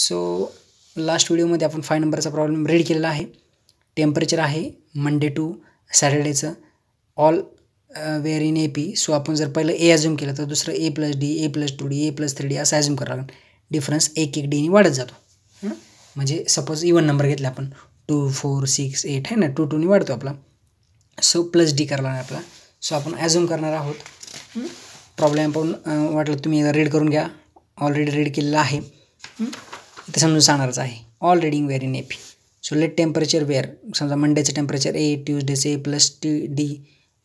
so last व्हिडिओमध्ये आपण five नंबरचा प्रॉब्लेम रीड केलेला आहे टेम्परेचर आहे मंडे टू सॅटरडेचं all were in A P so आपण जर पहिलं ए अज्युम केलं तर दुसरं A plus D A plus two D A plus three D असं अज्युम करावं लागेल डिफरन्स एक एक डीने वाढत जातो म्हणजे सपोज इवन नंबर घेतला आपण टू फोर सिक्स एट आहे ना टू टूनी वाढतो आपला सो प्लस डी करावा लागणार आपला सो आपण ॲझ्युम करणार आहोत प्रॉब्लेम आपण uh, वाटलं तुम्ही रीड करून घ्या ऑलरेडी रीड केलेला आहे ते समजून सांगणारच आहे all reading were in AP so let temperature were समजा मंडेचं टेम्परेचर ए ट्यूजडेचे A plus T D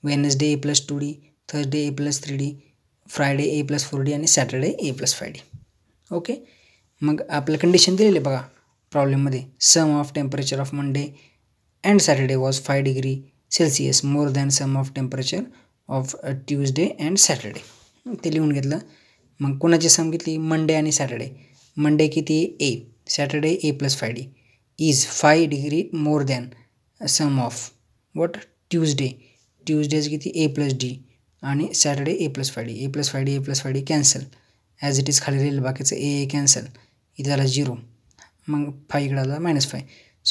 Wednesday A plus two D Thursday A plus three D Friday A plus four D आणि Saturday A plus five D okay मग आपलं condition दिलेली बघा प्रॉब्लेममध्ये sum of temperature of Monday and Saturday was five degree Celsius more than sum of temperature of Tuesday and Saturday ते लिहून घेतलं मग कोणाची सम घेतली मंडे आणि सॅटरडे मंडे किती A Saturday A plus five D is five degree more than sum of what Tuesday Tuesday's किती A plus D आणि Saturday A plus five D A plus five D A plus five D cancel as it is खाली राहील बाकीचं ए ए cancel इथे झाला zero मग five इकडे आला मायनस फाय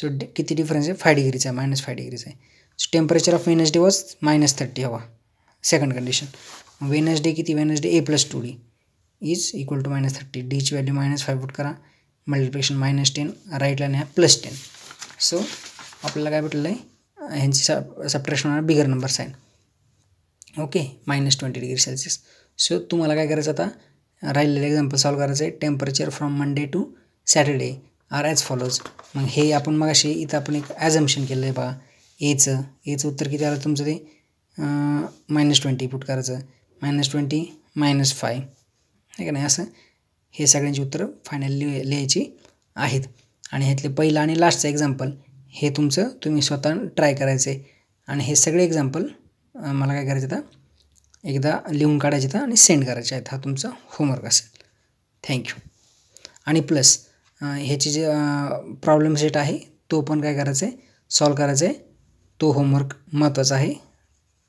सो किती डिफरन्स आहे फाय डिग्रीचा आहे मायनस फाय डिग्रीचा आहे so temperature of Wednesday was minus thirty हवा सेकंड कंडिशन वेनसडे किती Wednesday A plus two D is equal to minus thirty D डीची व्हॅल्यू मायनस फाय पुट करा मल्टिप्लिकेशन मायनस टेन राईटला आहे प्लस टेन सो आपल्याला काय भेटलं आहे ह्यांची सप्रेशन सबट्रॅक्शन होणार बिगर नंबर आहेत okay minus twenty degree Celsius so तुम्हाला काय करायचं आता राहिलेलं एक्झाम्पल सॉल्व करायचं आहे temperature from Monday to Saturday are as follows मग हे आपण मग असे इथं आपण एक ॲजम्शन केलं आहे बघा एचं एचं उत्तर किती आलं तुमचं ते मायनस ट्वेंटी पुट करायचं मायनस ट्वेंटी मायनस फाय आहे का नाही असं हे सगळ्यांची उत्तरं फायनल लि लिहायची आहेत आणि ह्यातले पहिलं आणि लास्टचं एक्झाम्पल हे तुमचं तुम्ही स्वतः ट्राय करायचं आहे आणि हे सगळे एक्झाम्पल मला काय करायचं होतं एकदा लिहून काढायचे तर आणि सेंड करायचे आहेत हा तुमचा होमवर्क असेल थँक्यू आणि प्लस ह्याची जे प्रॉब्लेम सेट आहे तो पण काय करायचा आहे सॉल्व करायचं आहे तो होमवर्क महत्त्वाचा आहे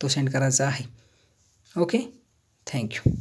तो सेंड करायचा आहे ओके थँक्यू